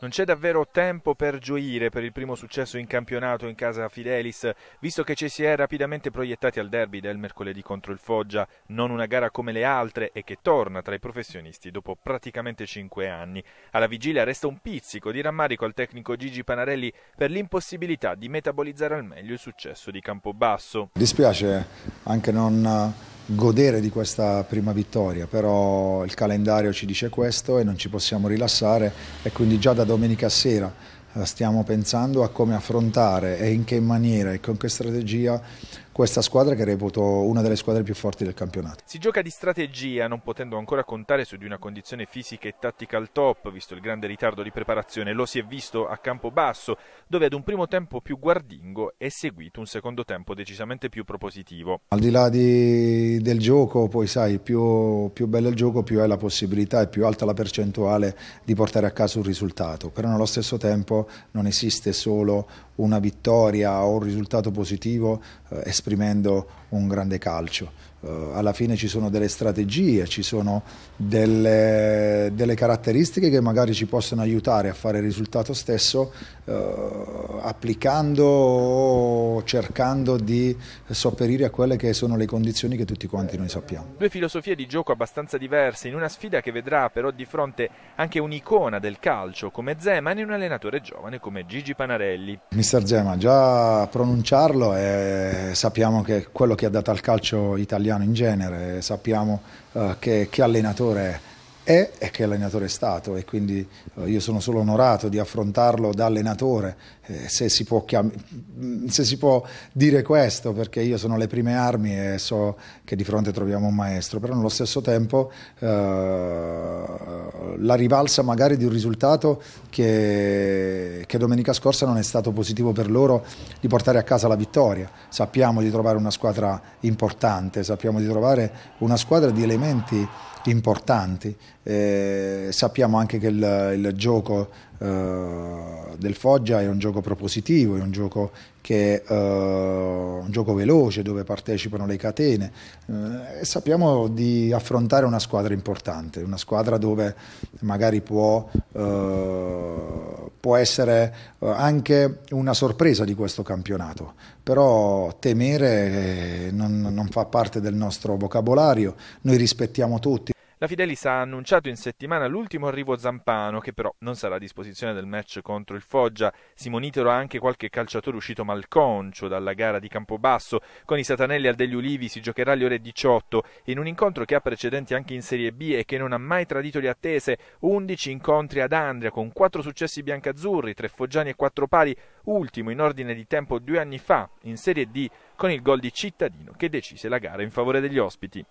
Non c'è davvero tempo per gioire per il primo successo in campionato in casa Fidelis, visto che ci si è rapidamente proiettati al derby del mercoledì contro il Foggia, non una gara come le altre e che torna tra i professionisti dopo praticamente cinque anni. Alla vigilia resta un pizzico di rammarico al tecnico Gigi Panarelli per l'impossibilità di metabolizzare al meglio il successo di Campobasso. Dispiace anche non godere di questa prima vittoria, però il calendario ci dice questo e non ci possiamo rilassare e quindi già da domenica sera eh, stiamo pensando a come affrontare e in che maniera e con che strategia questa squadra che reputo una delle squadre più forti del campionato. Si gioca di strategia, non potendo ancora contare su di una condizione fisica e tattica al top, visto il grande ritardo di preparazione. Lo si è visto a campo basso, dove ad un primo tempo più guardingo è seguito un secondo tempo decisamente più propositivo. Al di là di, del gioco, poi sai, più, più bello il gioco, più è la possibilità e più alta la percentuale di portare a casa un risultato. Però nello stesso tempo non esiste solo una vittoria o un risultato positivo eh, esprimendo un grande calcio. Uh, alla fine ci sono delle strategie, ci sono delle, delle, caratteristiche che magari ci possono aiutare a fare il risultato stesso uh, applicando o cercando di sopperire a quelle che sono le condizioni che tutti quanti noi sappiamo. Due filosofie di gioco abbastanza diverse in una sfida che vedrà però di fronte anche un'icona del calcio come Zeman e un allenatore giovane come Gigi Panarelli. Mister Zeman, già pronunciarlo è... sappiamo che quello che ha dato al calcio italiano in genere, sappiamo eh, che, che allenatore è e che allenatore è stato e quindi eh, io sono solo onorato di affrontarlo da allenatore, eh, se si, chiam- mm, se, si può dire questo perché io sono alle prime armi e so che di fronte troviamo un maestro, però nello stesso tempo eh, la rivalsa magari di un risultato che, che domenica scorsa non è stato positivo per loro di portare a casa la vittoria, sappiamo di trovare una squadra importante, sappiamo di trovare una squadra di elementi importanti eh, sappiamo anche che il, il gioco eh, del Foggia è un gioco propositivo, è un gioco, che, eh, un gioco veloce dove partecipano le catene eh, e sappiamo di affrontare una squadra importante, una squadra dove magari può, eh, può essere anche una sorpresa di questo campionato, però temere non, non fa parte del nostro vocabolario, noi rispettiamo tutti. La Fidelis ha annunciato in settimana l'ultimo arrivo Zampano, che però non sarà a disposizione del match contro il Foggia. Si monitora anche qualche calciatore uscito malconcio dalla gara di Campobasso. Con i Satanelli al degli Ulivi si giocherà alle ore 18 in un incontro che ha precedenti anche in Serie B e che non ha mai tradito le attese. 11 incontri ad Andria con 4 successi biancazzurri, 3 foggiani e 4 pari, ultimo in ordine di tempo due anni fa in Serie D con il gol di Cittadino che decise la gara in favore degli ospiti.